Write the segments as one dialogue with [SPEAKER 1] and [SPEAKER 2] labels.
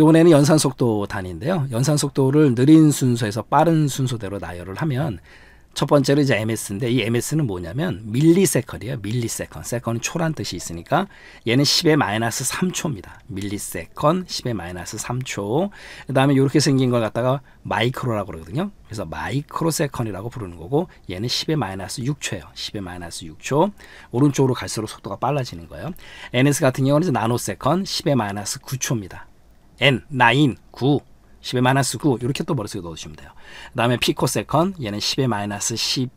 [SPEAKER 1] 이번에는 연산 속도 단위인데요. 연산 속도를 느린 순서에서 빠른 순서대로 나열을 하면 첫 번째로 이제 MS인데 이 MS는 뭐냐면 밀리세컨이에요. 밀리세컨. 세컨은 초란 뜻이 있으니까 얘는 10의 마이너스 3초입니다. 밀리세컨 10의 마이너스 3초. 그다음에 이렇게 생긴 걸 갖다가 마이크로라고 그러거든요. 그래서 마이크로세컨이라고 부르는 거고 얘는 10의 마이너스 6초예요. 10의 마이너스 6초. 오른쪽으로 갈수록 속도가 빨라지는 거예요. NS 같은 경우는 이제 나노세컨 10의 마이너스 9초입니다. n, 9, 9 10의 마이너스 9 이렇게 또 머릿속에 넣어주시면 돼요. 그 다음에 피코세컨 얘는 10의 마이너스 12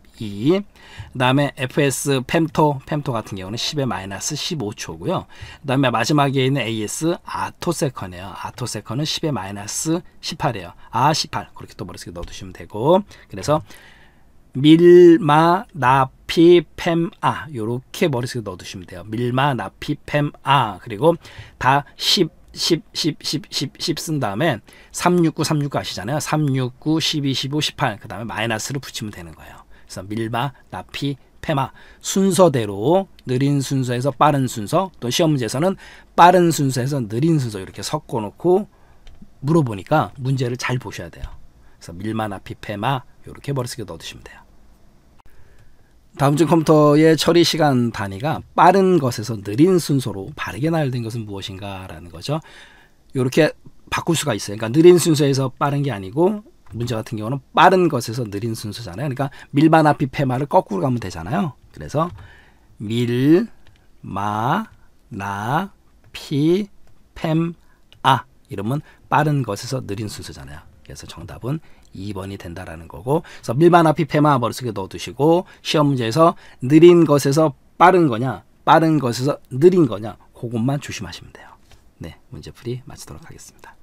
[SPEAKER 1] 그다음에 fs 펨토 펨토 같은 경우는 10의 마이너스 15초고요. 그다음에 마지막에 있는 as 아토세컨이에요. 아토세컨은 10의 마이너스 18이에요. 아 18. 그렇게 또 머릿속에 넣어주시면 되고 그래서 밀마 나피 팸아 요렇게 머릿속에 넣어두시면 돼요. 밀마 나피 팸아 그리고 다10 10, 10, 10, 10, 10 쓴 다음에 369, 369 아시잖아요. 369, 12, 15, 18. 그 다음에 마이너스를 붙이면 되는 거예요. 그래서 밀마, 나피, 페마 순서대로 느린 순서에서 빠른 순서 또 시험 문제에서는 빠른 순서에서 느린 순서 이렇게 섞어 놓고 물어보니까 문제를 잘 보셔야 돼요. 그래서 밀마, 나피, 페마 이렇게 머릿속에 넣어두시면 돼요. 다음 주 컴퓨터의 처리 시간 단위가 빠른 것에서 느린 순서로 바르게 나열된 것은 무엇인가라는 거죠. 이렇게 바꿀 수가 있어요. 그러니까 느린 순서에서 빠른 게 아니고 문제 같은 경우는 빠른 것에서 느린 순서잖아요. 그러니까 밀반 앞이 페마를 거꾸로 가면 되잖아요. 그래서 밀, 마, 나, 피, 팸, 아 이러면 빠른 것에서 느린 순서잖아요. 그래서 정답은 2번이 된다라는 거고 그래서 밀반 앞이 페마 머릿속에 넣어두시고 시험 문제에서 느린 것에서 빠른 거냐 빠른 것에서 느린 거냐 그것만 조심하시면 돼요. 네, 문제풀이 마치도록 하겠습니다.